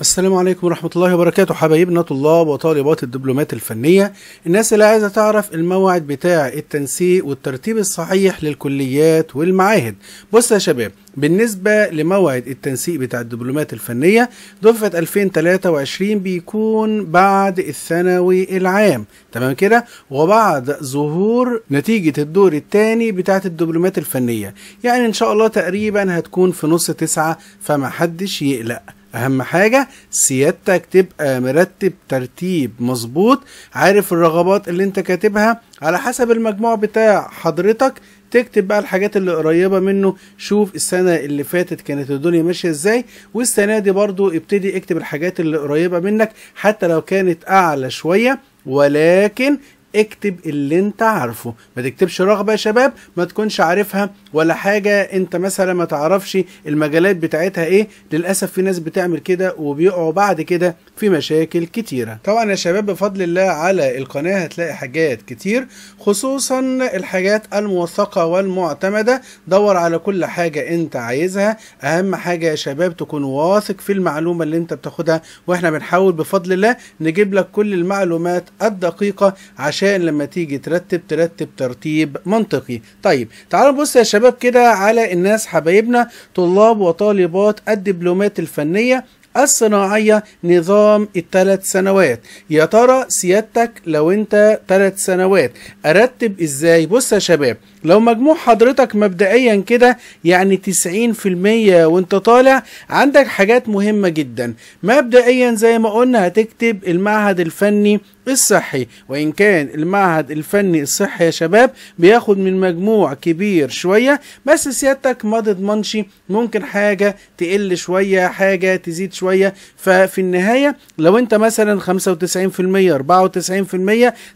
السلام عليكم ورحمة الله وبركاته حبايبنا طلاب وطالبات الدبلومات الفنية الناس اللي عايزة تعرف الموعد بتاع التنسيق والترتيب الصحيح للكليات والمعاهد بص يا شباب بالنسبة لموعد التنسيق بتاع الدبلومات الفنية دفعة 2023 بيكون بعد الثانوي العام تمام كده وبعد ظهور نتيجة الدور الثاني بتاعة الدبلومات الفنية يعني ان شاء الله تقريبا هتكون في نص تسعة فما حدش يقلق اهم حاجه سيادتك تبقى مرتب ترتيب مظبوط عارف الرغبات اللي انت كاتبها على حسب المجموع بتاع حضرتك تكتب بقى الحاجات اللي قريبه منه شوف السنه اللي فاتت كانت الدنيا ماشيه ازاي والسنه دي برضو ابتدي اكتب الحاجات اللي قريبه منك حتى لو كانت اعلى شويه ولكن اكتب اللي انت عارفه ما تكتبش رغبه يا شباب ما تكونش عارفها ولا حاجه انت مثلا ما تعرفش المجالات بتاعتها ايه للاسف في ناس بتعمل كده وبيقعوا بعد كده في مشاكل كتيره طبعا يا شباب بفضل الله على القناه هتلاقي حاجات كتير خصوصا الحاجات الموثقه والمعتمده دور على كل حاجه انت عايزها اهم حاجه يا شباب تكون واثق في المعلومه اللي انت بتاخدها واحنا بنحاول بفضل الله نجيب لك كل المعلومات الدقيقه عشان علشان لما تيجي ترتب ترتب ترتيب منطقي طيب تعالوا نبص يا شباب كده على الناس حبايبنا طلاب وطالبات الدبلومات الفنيه الصناعية نظام الثلاث سنوات يا ترى سيادتك لو انت ثلاث سنوات ارتب ازاي بص يا شباب لو مجموع حضرتك مبدئيا كده يعني تسعين في المية وانت طالع عندك حاجات مهمة جدا مبدئيا زي ما قلنا هتكتب المعهد الفني الصحي وإن كان المعهد الفني الصحي يا شباب بياخد من مجموع كبير شوية بس سيادتك ما تضمنش ممكن حاجة تقل شوية حاجة تزيد شوية ففي النهاية لو انت مثلا 95% 94%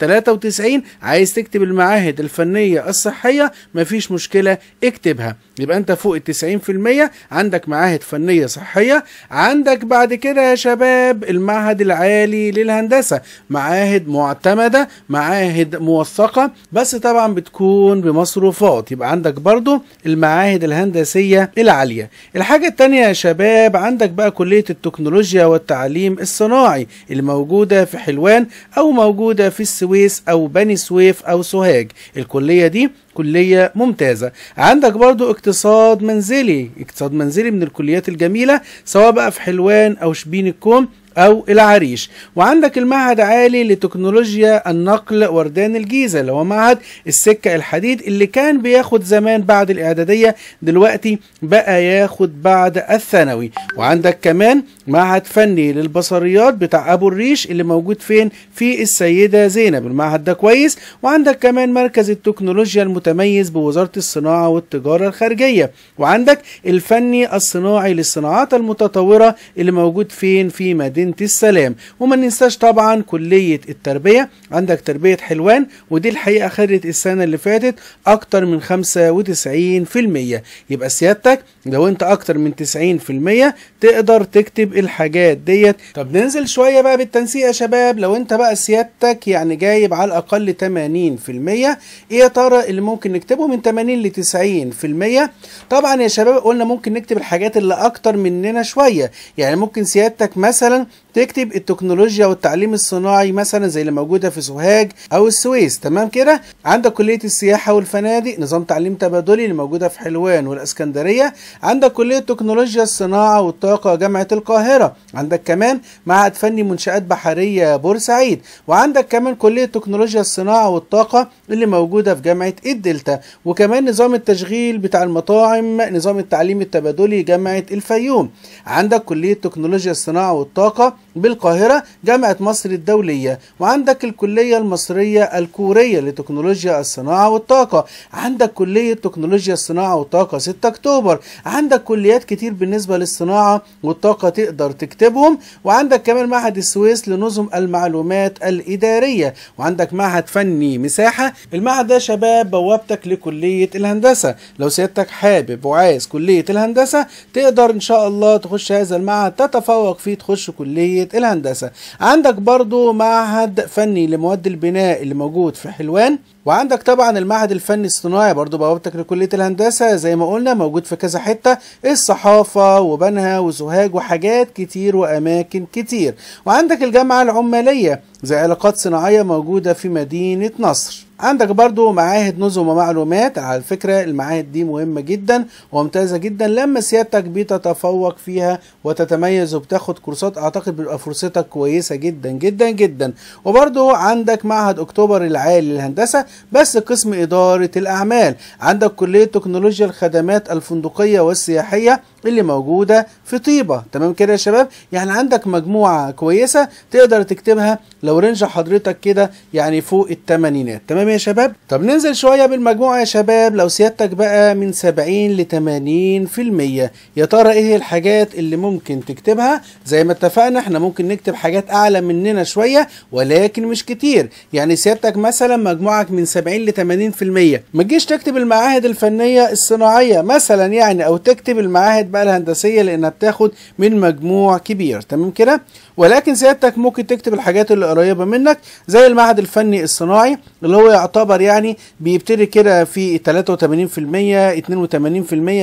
93 عايز تكتب المعاهد الفنية الصحية المية مفيش مشكلة اكتبها يبقى انت فوق التسعين في المية عندك معاهد فنية صحية عندك بعد كده يا شباب المعهد العالي للهندسة معاهد معتمدة معاهد موثقة بس طبعا بتكون بمصروفات يبقى عندك برضو المعاهد الهندسية العالية الحاجة التانية يا شباب عندك بقى كلية التكنولوجيا والتعليم الصناعي اللي موجودة في حلوان أو موجودة في السويس أو بني سويف أو سوهاج الكلية دي كلية ممتازة عندك برضو اقتصاد منزلي اقتصاد منزلي من الكليات الجميلة سواء بقى في حلوان أو شبين الكوم أو العريش وعندك المعهد عالي لتكنولوجيا النقل وردان الجيزة اللي هو معهد السكة الحديد اللي كان بياخد زمان بعد الإعدادية دلوقتي بقى ياخد بعد الثانوي وعندك كمان معهد فني للبصريات بتاع أبو الريش اللي موجود فين في السيدة زينب المعهد ده كويس وعندك كمان مركز التكنولوجيا المتميز بوزارة الصناعة والتجارة الخارجية وعندك الفني الصناعي للصناعات المتطورة اللي موجود فين في مدينة مدينة السلام وما ننساش طبعا كلية التربية عندك تربية حلوان ودي الحقيقة خدت السنة اللي فاتت أكتر من 95% يبقى سيادتك لو أنت أكتر من 90% تقدر تكتب الحاجات ديت طب ننزل شوية بقى بالتنسيق يا شباب لو أنت بقى سيادتك يعني جايب على الأقل 80% إيه يا ترى اللي ممكن نكتبه من 80 ل 90% طبعا يا شباب قلنا ممكن نكتب الحاجات اللي أكتر مننا شوية يعني ممكن سيادتك مثلا تكتب التكنولوجيا والتعليم الصناعي مثلا زي اللي موجوده في سوهاج او السويس تمام كده عندك كليه السياحه والفنادق نظام تعليم تبادلي اللي موجوده في حلوان والاسكندريه عندك كليه تكنولوجيا الصناعه والطاقه جامعه القاهره عندك كمان معهد فني منشات بحريه بورسعيد وعندك كمان كليه تكنولوجيا الصناعه والطاقه اللي موجوده في جامعه الدلتا وكمان نظام التشغيل بتاع المطاعم نظام التعليم التبادلي جامعه الفيوم عندك كليه تكنولوجيا الصناعه والطاقه العلاقة بالقاهرة جامعة مصر الدولية وعندك الكلية المصرية الكورية لتكنولوجيا الصناعة والطاقة عندك كلية تكنولوجيا الصناعة والطاقة 6 أكتوبر عندك كليات كتير بالنسبة للصناعة والطاقة تقدر تكتبهم وعندك كمان معهد السويس لنظم المعلومات الإدارية وعندك معهد فني مساحة المعهد ده شباب بوابتك لكلية الهندسة لو سيادتك حابب وعايز كلية الهندسة تقدر إن شاء الله تخش هذا المعهد تتفوق فيه تخش كلية كلية الهندسة عندك برضو معهد فني لمواد البناء اللي موجود في حلوان وعندك طبعا المعهد الفني الصناعي برضو بوابتك لكلية الهندسة زي ما قلنا موجود في كذا حتة الصحافة وبنها وزهاج وحاجات كتير وأماكن كتير وعندك الجامعة العمالية زي علاقات صناعية موجودة في مدينة نصر عندك برضو معاهد نظم ومعلومات على فكرة المعاهد دي مهمة جدا وممتازة جدا لما سيادتك بتتفوق فيها وتتميز وبتاخد كورسات اعتقد بيبقى فرصتك كويسة جدا جدا جدا وبرضو عندك معهد اكتوبر العالي للهندسة بس قسم ادارة الاعمال عندك كلية تكنولوجيا الخدمات الفندقية والسياحية اللي موجودة في طيبة تمام كده يا شباب يعني عندك مجموعة كويسة تقدر تكتبها لو رنج حضرتك كده يعني فوق التمانينات تمام يا شباب طب ننزل شوية بالمجموعة يا شباب لو سيادتك بقى من 70 ل 80% يا ترى ايه الحاجات اللي ممكن تكتبها زي ما اتفقنا احنا ممكن نكتب حاجات اعلى مننا شوية ولكن مش كتير يعني سيادتك مثلا مجموعك من 70 ل 80% ما تجيش تكتب المعاهد الفنية الصناعية مثلا يعني او تكتب المعاهد بقى الهندسية لانها بتاخد من مجموع كبير تمام كده ولكن سيادتك ممكن تكتب الحاجات اللي قريبة منك زي المعهد الفني الصناعي اللي هو يعتبر يعني بيبتدي كده في 83% 82%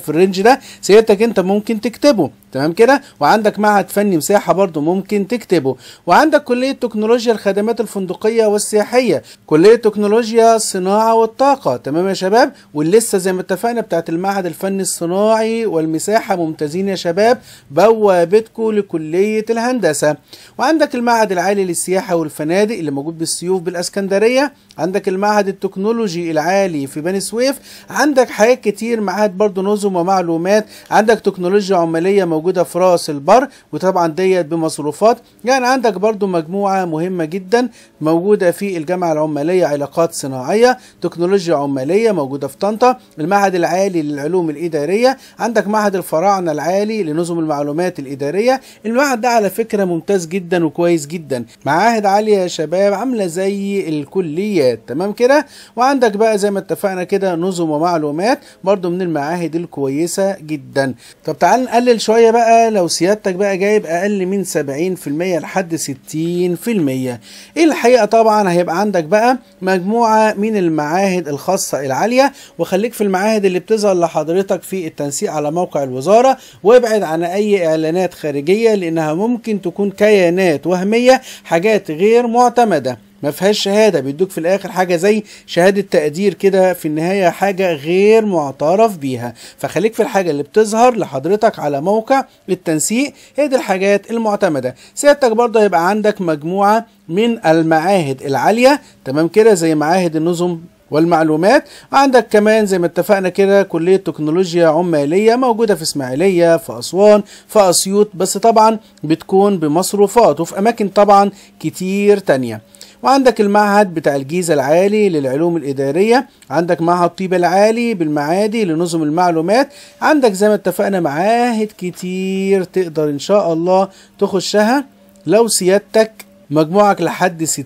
في الرينج ده سيادتك انت ممكن تكتبه تمام كده وعندك معهد فني مساحه برضو ممكن تكتبه وعندك كليه تكنولوجيا الخدمات الفندقيه والسياحيه كليه تكنولوجيا الصناعه والطاقه تمام يا شباب واللسه زي ما اتفقنا بتاعت المعهد الفني الصناعي والمساحه ممتازين يا شباب بوابتكم لكليه الهندسه وعندك المعهد العالي للسياحه والفنادق اللي موجود بالسيوف بالاسكندريه عندك المعهد التكنولوجي العالي في بني سويف عندك حاجات كتير معاهد برضو نظم ومعلومات عندك تكنولوجيا عماليه موجوده في راس البر وطبعا ديت بمصروفات يعني عندك برضو مجموعه مهمه جدا موجوده في الجامعه العماليه علاقات صناعيه تكنولوجيا عماليه موجوده في طنطا المعهد العالي للعلوم الاداريه عندك معهد الفراعنه العالي لنظم المعلومات الاداريه المعهد ده على فكره ممتاز جدا وكويس جدا معاهد عاليه يا شباب عامله زي الكليات تمام تمام كده وعندك بقى زي ما اتفقنا كده نظم ومعلومات برضو من المعاهد الكويسه جدا طب تعال نقلل شويه بقى لو سيادتك بقى جايب اقل من 70% لحد 60% ايه الحقيقه طبعا هيبقى عندك بقى مجموعه من المعاهد الخاصه العاليه وخليك في المعاهد اللي بتظهر لحضرتك في التنسيق على موقع الوزاره وابعد عن اي اعلانات خارجيه لانها ممكن تكون كيانات وهميه حاجات غير معتمده ما فيهاش شهاده بيدوك في الاخر حاجه زي شهاده تقدير كده في النهايه حاجه غير معترف بيها فخليك في الحاجه اللي بتظهر لحضرتك على موقع التنسيق هي دي الحاجات المعتمده سيادتك برضه هيبقى عندك مجموعه من المعاهد العاليه تمام كده زي معاهد النظم والمعلومات عندك كمان زي ما اتفقنا كده كلية تكنولوجيا عمالية موجودة في اسماعيلية في أسوان في أسيوط بس طبعا بتكون بمصروفات وفي أماكن طبعا كتير تانية وعندك المعهد بتاع الجيزة العالي للعلوم الإدارية عندك معهد طيبة العالي بالمعادي لنظم المعلومات عندك زي ما اتفقنا معاهد كتير تقدر إن شاء الله تخشها لو سيادتك مجموعك لحد 60%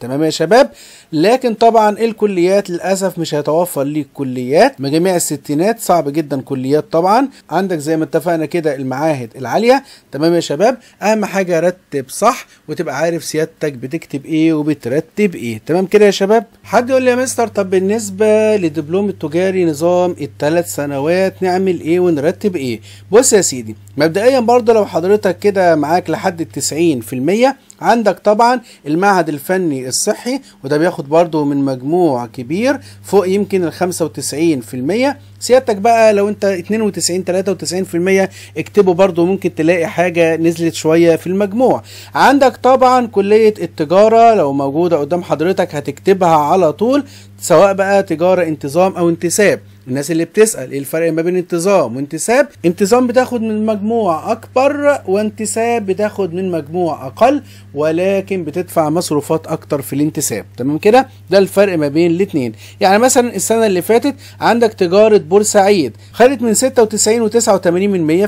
تمام يا شباب لكن طبعا الكليات للاسف مش هيتوفر ليك كليات مجاميع الستينات صعب جدا كليات طبعا عندك زي ما اتفقنا كده المعاهد العاليه تمام يا شباب اهم حاجه رتب صح وتبقى عارف سيادتك بتكتب ايه وبترتب ايه تمام كده يا شباب حد يقول لي يا مستر طب بالنسبه لدبلوم التجاري نظام الثلاث سنوات نعمل ايه ونرتب ايه بص يا سيدي مبدئيا برضه لو حضرتك كده معاك لحد 90% Maria عندك طبعا المعهد الفني الصحي وده بياخد برضو من مجموع كبير فوق يمكن ال 95% سيادتك بقى لو انت 92 93% اكتبوا برضو ممكن تلاقي حاجة نزلت شوية في المجموع عندك طبعا كلية التجارة لو موجودة قدام حضرتك هتكتبها على طول سواء بقى تجارة انتظام او انتساب الناس اللي بتسأل ايه الفرق ما بين انتظام وانتساب انتظام بتاخد من مجموع اكبر وانتساب بتاخد من مجموع اقل ولكن بتدفع مصروفات اكتر في الانتساب تمام كده ده الفرق ما بين الاثنين يعني مثلا السنه اللي فاتت عندك تجاره بورسعيد خدت من 96 و89 من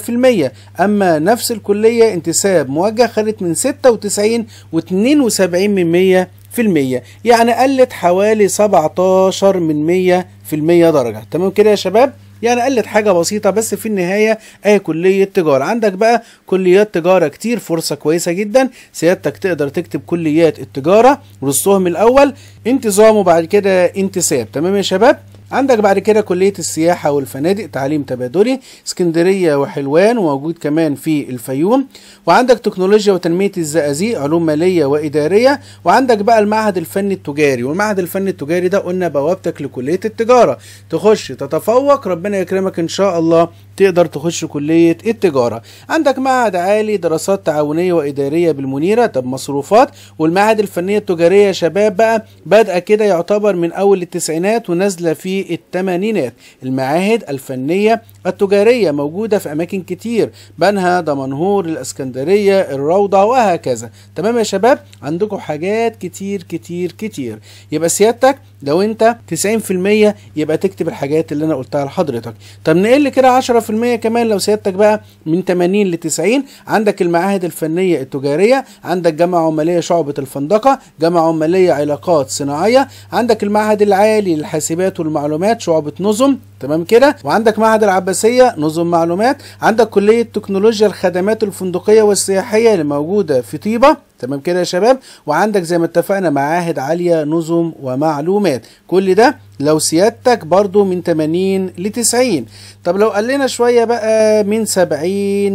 100% اما نفس الكليه انتساب موجه خدت من 96 و72 من 100% في المية يعني قلت حوالي 17 من 100 في المية درجة تمام كده يا شباب يعني قلت حاجة بسيطة بس في النهاية أي كلية تجارة عندك بقى كليات تجارة كتير فرصة كويسة جدا سيادتك تقدر تكتب كليات التجارة رصهم الأول انتظام وبعد كده انتساب تمام يا شباب عندك بعد كده كلية السياحة والفنادق تعليم تبادلي اسكندرية وحلوان وموجود كمان في الفيوم وعندك تكنولوجيا وتنمية الزقازيق علوم مالية وإدارية وعندك بقى المعهد الفني التجاري والمعهد الفني التجاري ده قلنا بوابتك لكلية التجارة تخش تتفوق ربنا يكرمك إن شاء الله تقدر تخش كلية التجارة عندك معهد عالي دراسات تعاونية وإدارية بالمنيرة طب مصروفات والمعهد الفنية التجارية شباب بقى بادئة كده يعتبر من أول التسعينات ونازلة في التمانينات المعاهد الفنية التجارية موجودة في أماكن كتير بنها دمنهور الإسكندرية الروضة وهكذا تمام يا شباب عندكم حاجات كتير كتير كتير يبقى سيادتك لو انت 90% يبقى تكتب الحاجات اللي انا قلتها لحضرتك طب نقل كده 10% كمان لو سيادتك بقى من 80 ل 90 عندك المعاهد الفنيه التجاريه عندك جامعه عماليه شعبه الفندقه جامعه عماليه علاقات صناعيه عندك المعهد العالي للحاسبات والمعلومات شعبه نظم تمام كده وعندك معهد العباسيه نظم معلومات عندك كليه تكنولوجيا الخدمات الفندقيه والسياحيه اللي موجوده في طيبه تمام كده يا شباب وعندك زي ما اتفقنا معاهد عالية نظم ومعلومات كل ده لو سيادتك برضو من 80 ل 90 طب لو قلنا شوية بقى من 70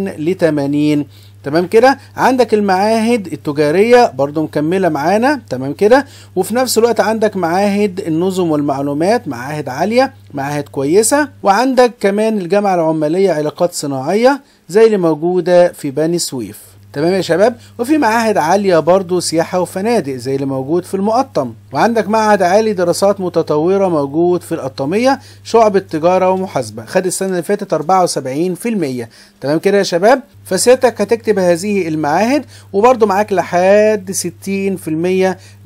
ل 80 تمام كده عندك المعاهد التجارية برضو مكملة معانا تمام كده وفي نفس الوقت عندك معاهد النظم والمعلومات معاهد عالية معاهد كويسة وعندك كمان الجامعة العمالية علاقات صناعية زي اللي موجودة في بني سويف تمام يا شباب وفي معاهد عالية برضو سياحة وفنادق زي اللي موجود في المقطم وعندك معهد عالي دراسات متطورة موجود في القطامية شعب التجارة ومحاسبة خد السنة اللي فاتت 74% تمام كده يا شباب فسيادتك هتكتب هذه المعاهد وبرده معاك لحد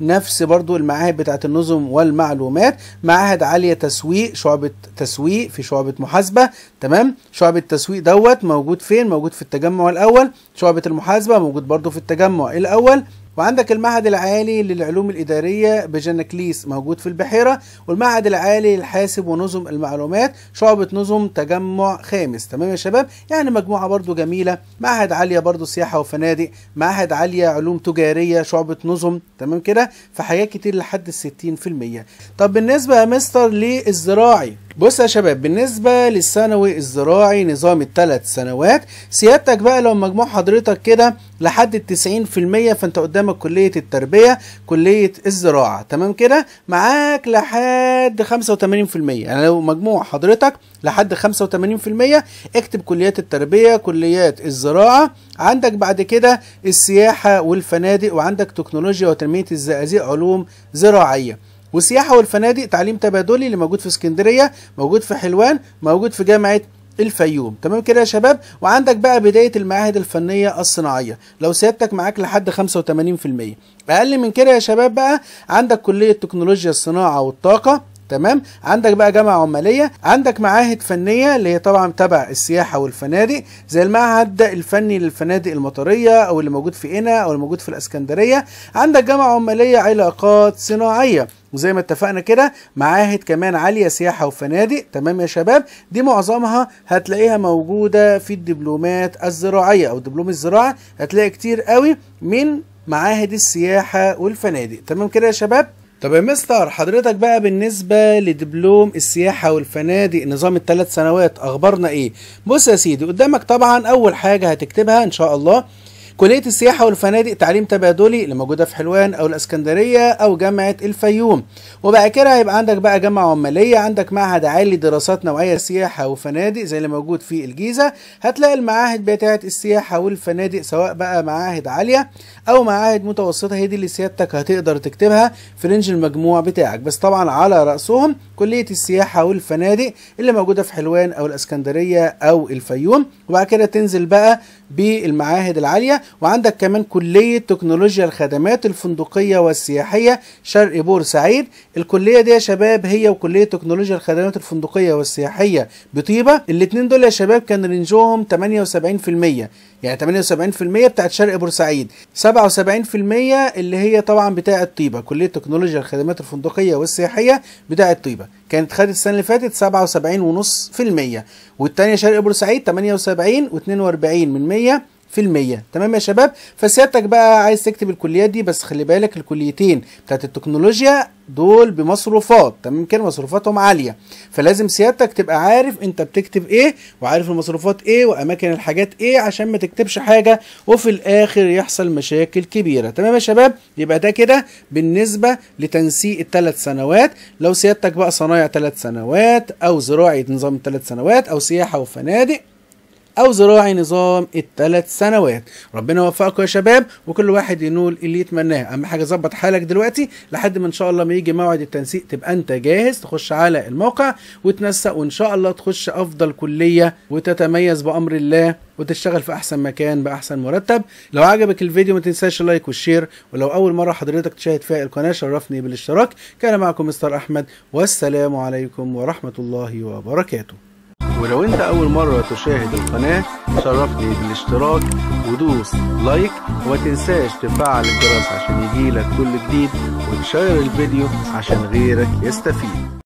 60% نفس برده المعاهد بتاعت النظم والمعلومات معاهد عاليه تسويق شعبه تسويق في شعبه محاسبه تمام شعبه التسويق دوت موجود فين موجود في التجمع الاول شعبه المحاسبه موجود برده في التجمع الاول وعندك المعهد العالي للعلوم الإدارية بجنكليس موجود في البحيرة والمعهد العالي للحاسب ونظم المعلومات شعبة نظم تجمع خامس تمام يا شباب يعني مجموعة برضو جميلة معهد عالية برضو سياحة وفنادق معهد عالية علوم تجارية شعبة نظم تمام كده فحاجات كتير لحد الستين في المية طب بالنسبة يا مستر للزراعي بص يا شباب بالنسبة للثانوي الزراعي نظام الثلاث سنوات سيادتك بقى لو مجموع حضرتك كده لحد التسعين في المية فانت قدامك كلية التربية كلية الزراعة تمام كده معاك لحد خمسة وتمانين في المية يعني لو مجموع حضرتك لحد خمسة وتمانين في المية اكتب كليات التربية كليات الزراعة عندك بعد كده السياحة والفنادق وعندك تكنولوجيا وتنمية الزقازيق علوم زراعية والسياحه والفنادق تعليم تبادلي اللي موجود في اسكندريه موجود في حلوان موجود في جامعه الفيوم تمام كده يا شباب وعندك بقى بدايه المعاهد الفنيه الصناعيه لو سيادتك معاك لحد 85% اقل من كده يا شباب بقى عندك كليه تكنولوجيا الصناعه والطاقه تمام عندك بقى جامعه عماليه عندك معاهد فنيه اللي هي طبعا تبع السياحه والفنادق زي المعهد الفني للفنادق المطريه او اللي موجود في انا او اللي موجود في الاسكندريه عندك جامعه عماليه علاقات صناعيه وزي ما اتفقنا كده معاهد كمان عاليه سياحه وفنادق تمام يا شباب دي معظمها هتلاقيها موجوده في الدبلومات الزراعيه او دبلوم الزراعه هتلاقي كتير قوي من معاهد السياحه والفنادق تمام كده يا شباب طب يا مستر حضرتك بقى بالنسبة لدبلوم السياحة والفنادق نظام الثلاث سنوات أخبارنا إيه؟ بص يا سيدي قدامك طبعا أول حاجة هتكتبها إن شاء الله كلية السياحة والفنادق تعليم تبادلي اللي موجودة في حلوان أو الإسكندرية أو جامعة الفيوم وبعد كده هيبقى عندك بقى جامعة عمالية عندك معهد عالي دراسات نوعية سياحة وفنادق زي اللي موجود في الجيزة هتلاقي المعاهد بتاعة السياحة والفنادق سواء بقى معاهد عالية أو معاهد متوسطة هي دي اللي سيادتك هتقدر تكتبها في رينج المجموع بتاعك بس طبعا على رأسهم كلية السياحة والفنادق اللي موجودة في حلوان أو الإسكندرية أو الفيوم وبعد كده تنزل بقى بالمعاهد العالية وعندك كمان كلية تكنولوجيا الخدمات الفندقية والسياحية شرق بورسعيد الكلية دي يا شباب هي وكلية تكنولوجيا الخدمات الفندقية والسياحية بطيبة الاتنين دول يا شباب كان رينجهم 78% يعني 78% بتاعت شرق بورسعيد 77% اللي هي طبعا بتاعه طيبه كليه تكنولوجيا الخدمات الفندقيه والسياحيه بتاعه طيبه كانت خدت السنه اللي فاتت 77.5% والتانيه شرق بورسعيد 78 و42 من 100 في المية تمام يا شباب فسيادتك بقى عايز تكتب الكليات دي بس خلي بالك الكليتين بتاعت التكنولوجيا دول بمصروفات تمام كده مصروفاتهم عالية فلازم سيادتك تبقى عارف انت بتكتب ايه وعارف المصروفات ايه واماكن الحاجات ايه عشان ما تكتبش حاجة وفي الاخر يحصل مشاكل كبيرة تمام يا شباب يبقى ده كده بالنسبة لتنسيق الثلاث سنوات لو سيادتك بقى صنايع ثلاث سنوات او زراعة نظام ثلاث سنوات او سياحة وفنادق او زراعي نظام الثلاث سنوات ربنا يوفقكم يا شباب وكل واحد ينول اللي يتمناه اهم حاجه ظبط حالك دلوقتي لحد ما ان شاء الله ما يجي موعد التنسيق تبقى انت جاهز تخش على الموقع وتنسق وان شاء الله تخش افضل كليه وتتميز بامر الله وتشتغل في احسن مكان باحسن مرتب لو عجبك الفيديو ما تنساش اللايك والشير ولو اول مره حضرتك تشاهد فيها القناه شرفني بالاشتراك كان معكم مستر احمد والسلام عليكم ورحمه الله وبركاته ولو انت اول مرة تشاهد القناة شرفني بالاشتراك ودوس لايك وتنساش تفعل الجرس عشان يجيلك كل جديد وتشير الفيديو عشان غيرك يستفيد